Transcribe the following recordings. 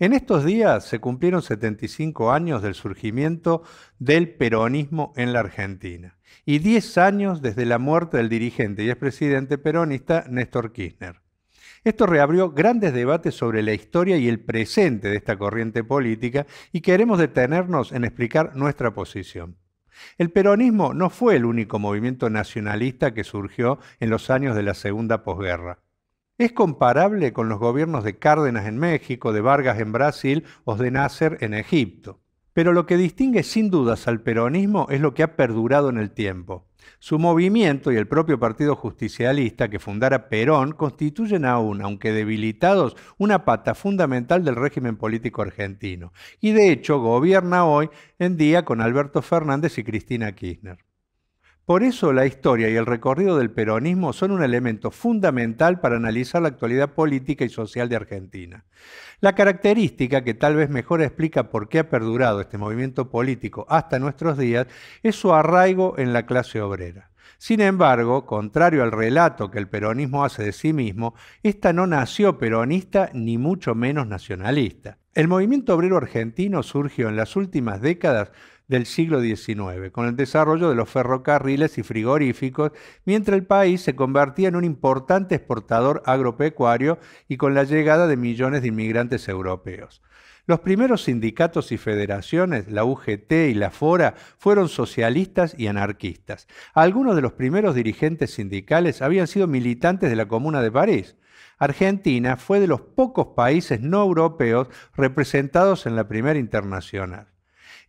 En estos días se cumplieron 75 años del surgimiento del peronismo en la Argentina y 10 años desde la muerte del dirigente y expresidente peronista Néstor Kirchner. Esto reabrió grandes debates sobre la historia y el presente de esta corriente política y queremos detenernos en explicar nuestra posición. El peronismo no fue el único movimiento nacionalista que surgió en los años de la segunda posguerra. Es comparable con los gobiernos de Cárdenas en México, de Vargas en Brasil o de Nasser en Egipto. Pero lo que distingue sin dudas al peronismo es lo que ha perdurado en el tiempo. Su movimiento y el propio Partido Justicialista que fundara Perón constituyen aún, aunque debilitados, una pata fundamental del régimen político argentino. Y de hecho gobierna hoy en día con Alberto Fernández y Cristina Kirchner. Por eso la historia y el recorrido del peronismo son un elemento fundamental para analizar la actualidad política y social de Argentina. La característica que tal vez mejor explica por qué ha perdurado este movimiento político hasta nuestros días es su arraigo en la clase obrera. Sin embargo, contrario al relato que el peronismo hace de sí mismo, esta no nació peronista ni mucho menos nacionalista. El movimiento obrero argentino surgió en las últimas décadas del siglo XIX, con el desarrollo de los ferrocarriles y frigoríficos, mientras el país se convertía en un importante exportador agropecuario y con la llegada de millones de inmigrantes europeos. Los primeros sindicatos y federaciones, la UGT y la FORA, fueron socialistas y anarquistas. Algunos de los primeros dirigentes sindicales habían sido militantes de la Comuna de París. Argentina fue de los pocos países no europeos representados en la primera internacional.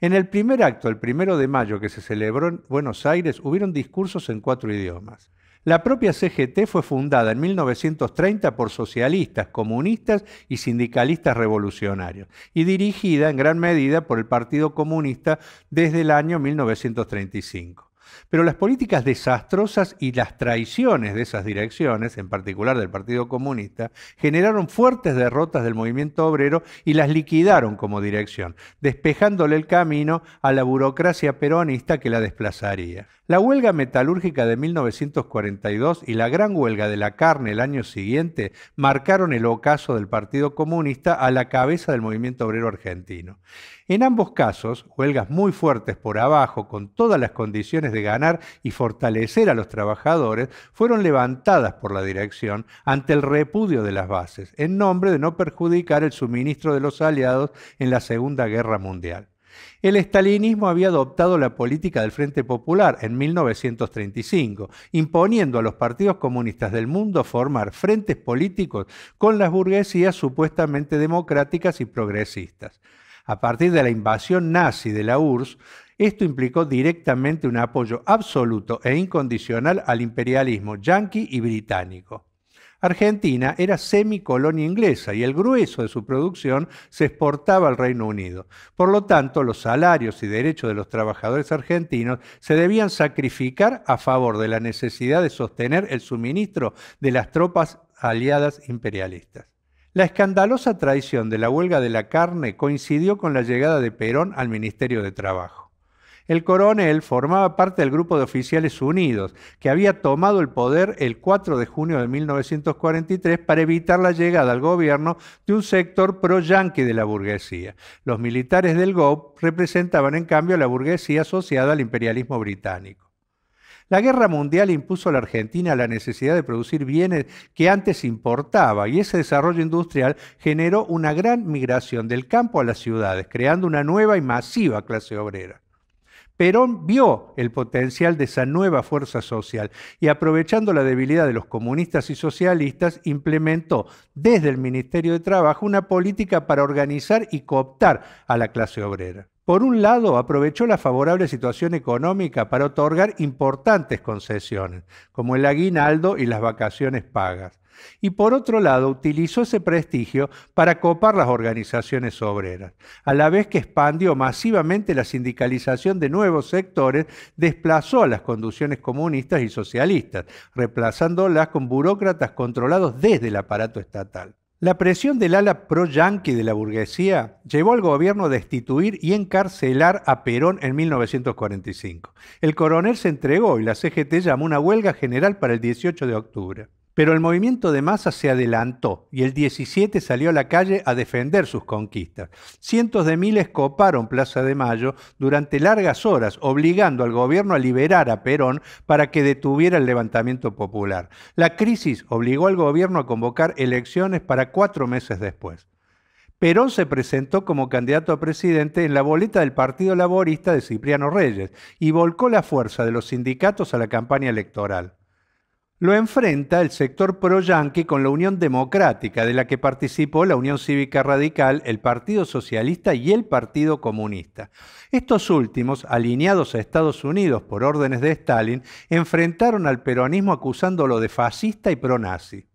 En el primer acto, el primero de mayo, que se celebró en Buenos Aires, hubieron discursos en cuatro idiomas. La propia CGT fue fundada en 1930 por socialistas, comunistas y sindicalistas revolucionarios y dirigida en gran medida por el Partido Comunista desde el año 1935. Pero las políticas desastrosas y las traiciones de esas direcciones, en particular del Partido Comunista, generaron fuertes derrotas del movimiento obrero y las liquidaron como dirección, despejándole el camino a la burocracia peronista que la desplazaría. La huelga metalúrgica de 1942 y la gran huelga de la carne el año siguiente marcaron el ocaso del Partido Comunista a la cabeza del movimiento obrero argentino. En ambos casos, huelgas muy fuertes por abajo, con todas las condiciones de ganar y fortalecer a los trabajadores, fueron levantadas por la dirección ante el repudio de las bases, en nombre de no perjudicar el suministro de los aliados en la Segunda Guerra Mundial. El estalinismo había adoptado la política del Frente Popular en 1935, imponiendo a los partidos comunistas del mundo formar frentes políticos con las burguesías supuestamente democráticas y progresistas. A partir de la invasión nazi de la URSS, esto implicó directamente un apoyo absoluto e incondicional al imperialismo yanqui y británico. Argentina era semicolonia inglesa y el grueso de su producción se exportaba al Reino Unido. Por lo tanto, los salarios y derechos de los trabajadores argentinos se debían sacrificar a favor de la necesidad de sostener el suministro de las tropas aliadas imperialistas. La escandalosa traición de la huelga de la carne coincidió con la llegada de Perón al Ministerio de Trabajo. El coronel formaba parte del grupo de oficiales unidos, que había tomado el poder el 4 de junio de 1943 para evitar la llegada al gobierno de un sector pro-yanqui de la burguesía. Los militares del GOP representaban, en cambio, la burguesía asociada al imperialismo británico. La guerra mundial impuso a la Argentina la necesidad de producir bienes que antes importaba y ese desarrollo industrial generó una gran migración del campo a las ciudades, creando una nueva y masiva clase obrera. Perón vio el potencial de esa nueva fuerza social y aprovechando la debilidad de los comunistas y socialistas, implementó desde el Ministerio de Trabajo una política para organizar y cooptar a la clase obrera. Por un lado, aprovechó la favorable situación económica para otorgar importantes concesiones, como el aguinaldo y las vacaciones pagas. Y por otro lado, utilizó ese prestigio para copar las organizaciones obreras, a la vez que expandió masivamente la sindicalización de nuevos sectores, desplazó a las conducciones comunistas y socialistas, reemplazándolas con burócratas controlados desde el aparato estatal. La presión del ala pro-yanqui de la burguesía llevó al gobierno a destituir y encarcelar a Perón en 1945. El coronel se entregó y la CGT llamó una huelga general para el 18 de octubre. Pero el movimiento de masa se adelantó y el 17 salió a la calle a defender sus conquistas. Cientos de miles coparon Plaza de Mayo durante largas horas, obligando al gobierno a liberar a Perón para que detuviera el levantamiento popular. La crisis obligó al gobierno a convocar elecciones para cuatro meses después. Perón se presentó como candidato a presidente en la boleta del Partido Laborista de Cipriano Reyes y volcó la fuerza de los sindicatos a la campaña electoral lo enfrenta el sector pro-yanqui con la Unión Democrática, de la que participó la Unión Cívica Radical, el Partido Socialista y el Partido Comunista. Estos últimos, alineados a Estados Unidos por órdenes de Stalin, enfrentaron al peronismo acusándolo de fascista y pro nazi.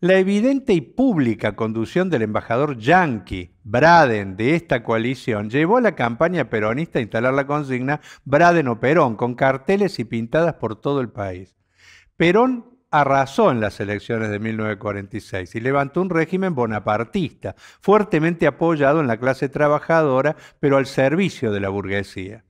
La evidente y pública conducción del embajador yanqui Braden de esta coalición llevó a la campaña peronista a instalar la consigna Braden o Perón con carteles y pintadas por todo el país. Perón arrasó en las elecciones de 1946 y levantó un régimen bonapartista, fuertemente apoyado en la clase trabajadora, pero al servicio de la burguesía.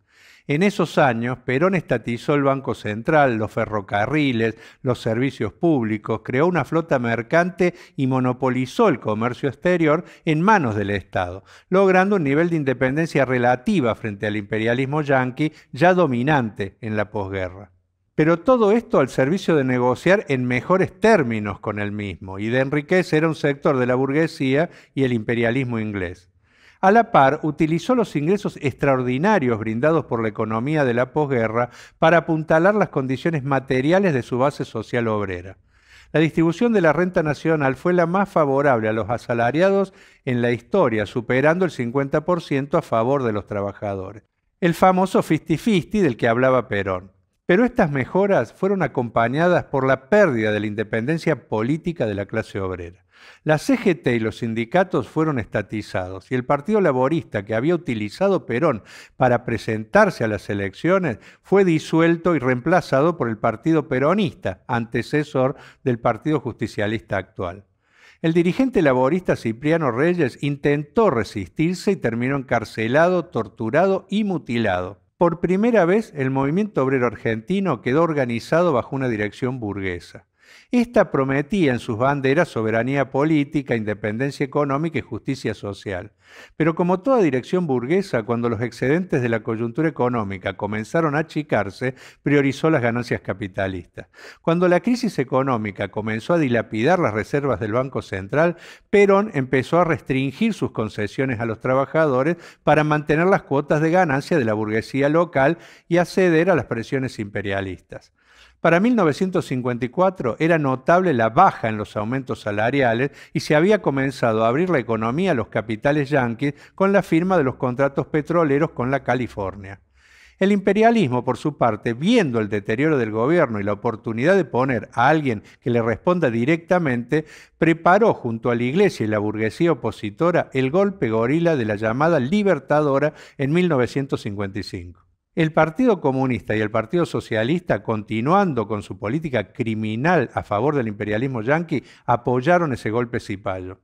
En esos años, Perón estatizó el Banco Central, los ferrocarriles, los servicios públicos, creó una flota mercante y monopolizó el comercio exterior en manos del Estado, logrando un nivel de independencia relativa frente al imperialismo yanqui ya dominante en la posguerra pero todo esto al servicio de negociar en mejores términos con el mismo y de enriquecer a un sector de la burguesía y el imperialismo inglés. A la par, utilizó los ingresos extraordinarios brindados por la economía de la posguerra para apuntalar las condiciones materiales de su base social obrera. La distribución de la renta nacional fue la más favorable a los asalariados en la historia, superando el 50% a favor de los trabajadores. El famoso fistifisti del que hablaba Perón. Pero estas mejoras fueron acompañadas por la pérdida de la independencia política de la clase obrera. La CGT y los sindicatos fueron estatizados y el Partido Laborista que había utilizado Perón para presentarse a las elecciones fue disuelto y reemplazado por el Partido Peronista, antecesor del Partido Justicialista actual. El dirigente laborista Cipriano Reyes intentó resistirse y terminó encarcelado, torturado y mutilado por primera vez el movimiento obrero argentino quedó organizado bajo una dirección burguesa. Esta prometía en sus banderas soberanía política, independencia económica y justicia social. Pero como toda dirección burguesa, cuando los excedentes de la coyuntura económica comenzaron a achicarse, priorizó las ganancias capitalistas. Cuando la crisis económica comenzó a dilapidar las reservas del Banco Central, Perón empezó a restringir sus concesiones a los trabajadores para mantener las cuotas de ganancia de la burguesía local y acceder a las presiones imperialistas. Para 1954 era notable la baja en los aumentos salariales y se había comenzado a abrir la economía a los capitales yanquis con la firma de los contratos petroleros con la California. El imperialismo, por su parte, viendo el deterioro del gobierno y la oportunidad de poner a alguien que le responda directamente, preparó junto a la iglesia y la burguesía opositora el golpe gorila de la llamada Libertadora en 1955. El Partido Comunista y el Partido Socialista, continuando con su política criminal a favor del imperialismo yanqui, apoyaron ese golpe cipayo.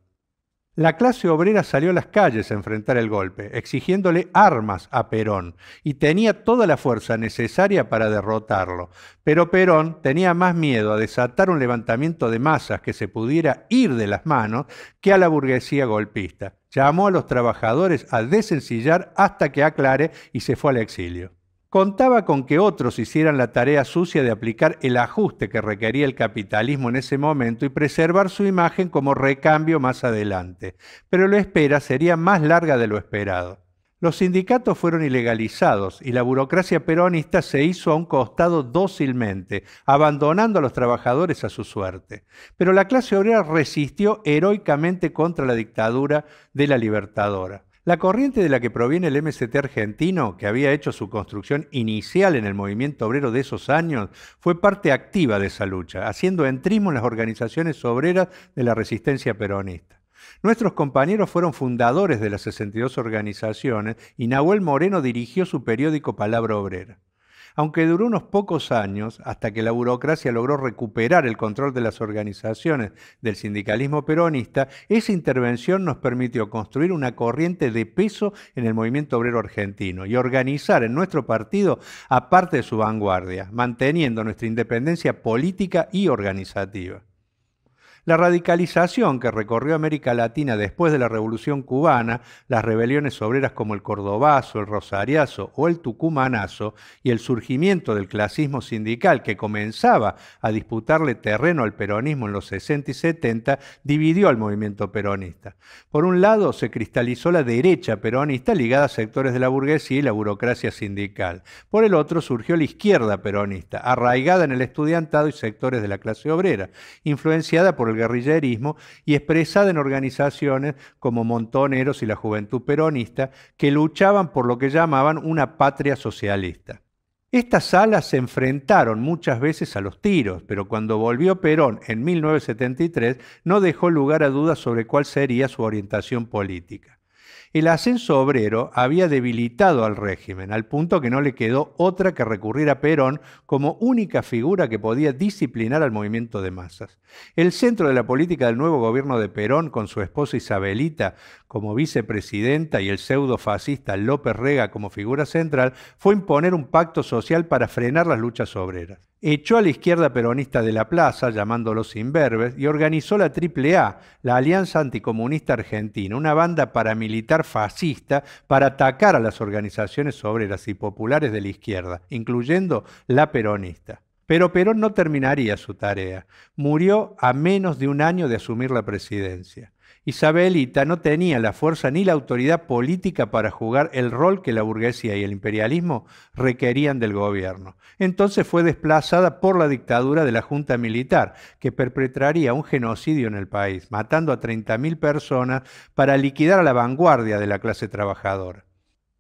La clase obrera salió a las calles a enfrentar el golpe, exigiéndole armas a Perón, y tenía toda la fuerza necesaria para derrotarlo. Pero Perón tenía más miedo a desatar un levantamiento de masas que se pudiera ir de las manos que a la burguesía golpista. Llamó a los trabajadores a desencillar hasta que aclare y se fue al exilio contaba con que otros hicieran la tarea sucia de aplicar el ajuste que requería el capitalismo en ese momento y preservar su imagen como recambio más adelante, pero la espera sería más larga de lo esperado. Los sindicatos fueron ilegalizados y la burocracia peronista se hizo a un costado dócilmente, abandonando a los trabajadores a su suerte. Pero la clase obrera resistió heroicamente contra la dictadura de la libertadora. La corriente de la que proviene el MCT argentino, que había hecho su construcción inicial en el movimiento obrero de esos años, fue parte activa de esa lucha, haciendo entrismo en las organizaciones obreras de la resistencia peronista. Nuestros compañeros fueron fundadores de las 62 organizaciones y Nahuel Moreno dirigió su periódico Palabra Obrera aunque duró unos pocos años hasta que la burocracia logró recuperar el control de las organizaciones del sindicalismo peronista, esa intervención nos permitió construir una corriente de peso en el movimiento obrero argentino y organizar en nuestro partido aparte de su vanguardia, manteniendo nuestra independencia política y organizativa. La radicalización que recorrió América Latina después de la Revolución cubana, las rebeliones obreras como el Cordobazo, el Rosariazo o el Tucumanazo, y el surgimiento del clasismo sindical que comenzaba a disputarle terreno al peronismo en los 60 y 70, dividió al movimiento peronista. Por un lado, se cristalizó la derecha peronista ligada a sectores de la burguesía y la burocracia sindical. Por el otro, surgió la izquierda peronista, arraigada en el estudiantado y sectores de la clase obrera, influenciada por el guerrillerismo y expresada en organizaciones como Montoneros y la Juventud Peronista, que luchaban por lo que llamaban una patria socialista. Estas alas se enfrentaron muchas veces a los tiros, pero cuando volvió Perón en 1973 no dejó lugar a dudas sobre cuál sería su orientación política. El ascenso obrero había debilitado al régimen, al punto que no le quedó otra que recurrir a Perón como única figura que podía disciplinar al movimiento de masas. El centro de la política del nuevo gobierno de Perón, con su esposa Isabelita como vicepresidenta y el pseudofascista López Rega como figura central, fue imponer un pacto social para frenar las luchas obreras echó a la izquierda peronista de la plaza, llamándolos imberbes, y organizó la AAA, la Alianza Anticomunista Argentina, una banda paramilitar fascista para atacar a las organizaciones obreras y populares de la izquierda, incluyendo la peronista. Pero Perón no terminaría su tarea. Murió a menos de un año de asumir la presidencia isabelita no tenía la fuerza ni la autoridad política para jugar el rol que la burguesía y el imperialismo requerían del gobierno. Entonces fue desplazada por la dictadura de la Junta Militar, que perpetraría un genocidio en el país, matando a 30.000 personas para liquidar a la vanguardia de la clase trabajadora.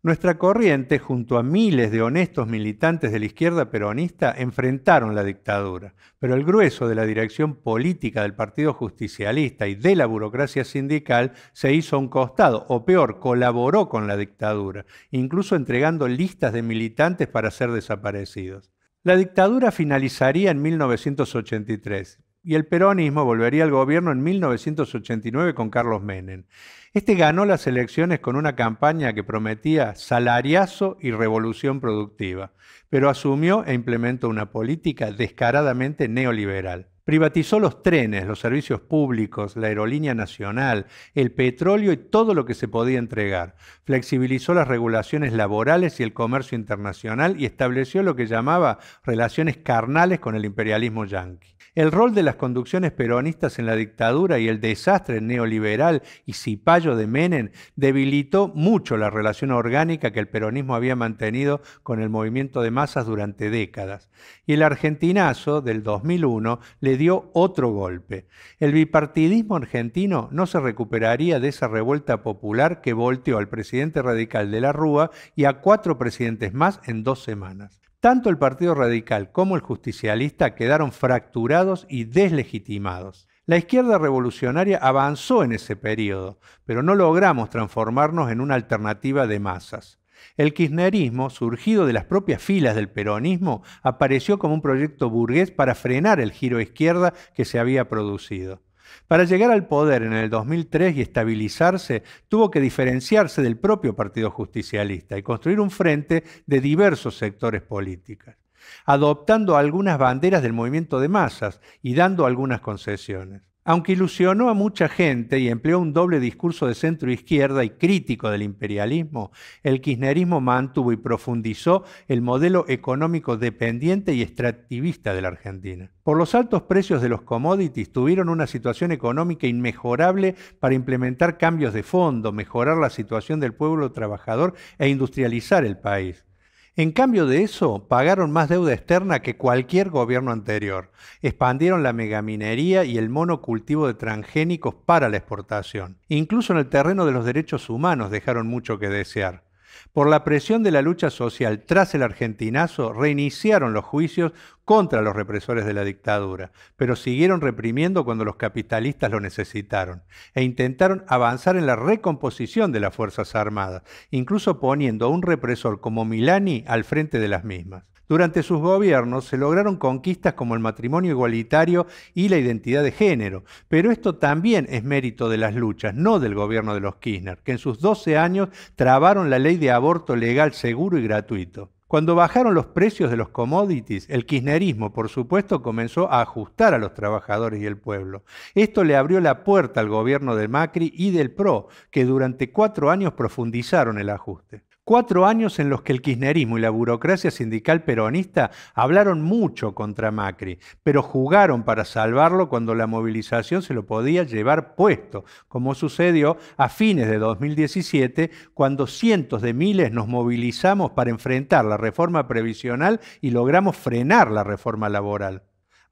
Nuestra corriente, junto a miles de honestos militantes de la izquierda peronista, enfrentaron la dictadura, pero el grueso de la dirección política del Partido Justicialista y de la burocracia sindical se hizo un costado, o peor, colaboró con la dictadura, incluso entregando listas de militantes para ser desaparecidos. La dictadura finalizaría en 1983, y el peronismo volvería al gobierno en 1989 con Carlos Menem. Este ganó las elecciones con una campaña que prometía salariazo y revolución productiva, pero asumió e implementó una política descaradamente neoliberal. Privatizó los trenes, los servicios públicos, la aerolínea nacional, el petróleo y todo lo que se podía entregar. Flexibilizó las regulaciones laborales y el comercio internacional y estableció lo que llamaba relaciones carnales con el imperialismo yanqui. El rol de las conducciones peronistas en la dictadura y el desastre neoliberal y cipayo de Menem debilitó mucho la relación orgánica que el peronismo había mantenido con el movimiento de masas durante décadas. Y el argentinazo del 2001 le dio otro golpe. El bipartidismo argentino no se recuperaría de esa revuelta popular que volteó al presidente radical de la Rúa y a cuatro presidentes más en dos semanas. Tanto el Partido Radical como el Justicialista quedaron fracturados y deslegitimados. La izquierda revolucionaria avanzó en ese periodo, pero no logramos transformarnos en una alternativa de masas. El kirchnerismo, surgido de las propias filas del peronismo, apareció como un proyecto burgués para frenar el giro izquierda que se había producido. Para llegar al poder en el 2003 y estabilizarse, tuvo que diferenciarse del propio Partido Justicialista y construir un frente de diversos sectores políticos, adoptando algunas banderas del movimiento de masas y dando algunas concesiones. Aunque ilusionó a mucha gente y empleó un doble discurso de centro izquierda y crítico del imperialismo, el kirchnerismo mantuvo y profundizó el modelo económico dependiente y extractivista de la Argentina. Por los altos precios de los commodities tuvieron una situación económica inmejorable para implementar cambios de fondo, mejorar la situación del pueblo trabajador e industrializar el país. En cambio de eso, pagaron más deuda externa que cualquier gobierno anterior. Expandieron la megaminería y el monocultivo de transgénicos para la exportación. Incluso en el terreno de los derechos humanos dejaron mucho que desear. Por la presión de la lucha social tras el argentinazo, reiniciaron los juicios contra los represores de la dictadura, pero siguieron reprimiendo cuando los capitalistas lo necesitaron e intentaron avanzar en la recomposición de las Fuerzas Armadas, incluso poniendo a un represor como Milani al frente de las mismas. Durante sus gobiernos se lograron conquistas como el matrimonio igualitario y la identidad de género, pero esto también es mérito de las luchas, no del gobierno de los Kirchner, que en sus 12 años trabaron la ley de aborto legal seguro y gratuito. Cuando bajaron los precios de los commodities, el kirchnerismo, por supuesto, comenzó a ajustar a los trabajadores y el pueblo. Esto le abrió la puerta al gobierno de Macri y del PRO, que durante cuatro años profundizaron el ajuste. Cuatro años en los que el kirchnerismo y la burocracia sindical peronista hablaron mucho contra Macri, pero jugaron para salvarlo cuando la movilización se lo podía llevar puesto, como sucedió a fines de 2017, cuando cientos de miles nos movilizamos para enfrentar la reforma previsional y logramos frenar la reforma laboral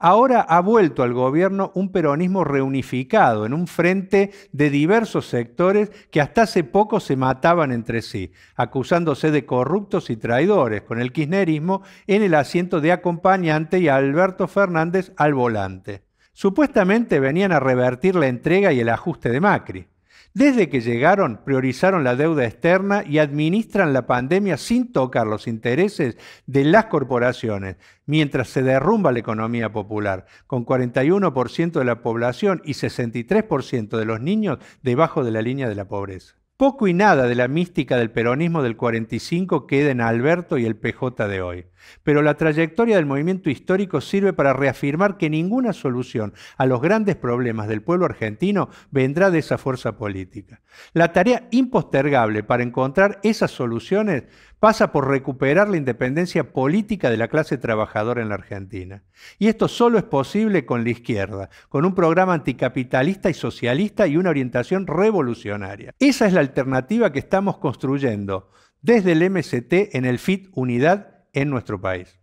ahora ha vuelto al gobierno un peronismo reunificado, en un frente de diversos sectores que hasta hace poco se mataban entre sí, acusándose de corruptos y traidores, con el kirchnerismo en el asiento de acompañante y Alberto Fernández al volante. Supuestamente venían a revertir la entrega y el ajuste de Macri. Desde que llegaron, priorizaron la deuda externa y administran la pandemia sin tocar los intereses de las corporaciones, mientras se derrumba la economía popular, con 41% de la población y 63% de los niños debajo de la línea de la pobreza. Poco y nada de la mística del peronismo del 45 queda en Alberto y el PJ de hoy. Pero la trayectoria del movimiento histórico sirve para reafirmar que ninguna solución a los grandes problemas del pueblo argentino vendrá de esa fuerza política. La tarea impostergable para encontrar esas soluciones pasa por recuperar la independencia política de la clase trabajadora en la Argentina. Y esto solo es posible con la izquierda, con un programa anticapitalista y socialista y una orientación revolucionaria. Esa es la alternativa que estamos construyendo desde el MCT en el FIT Unidad en nuestro país.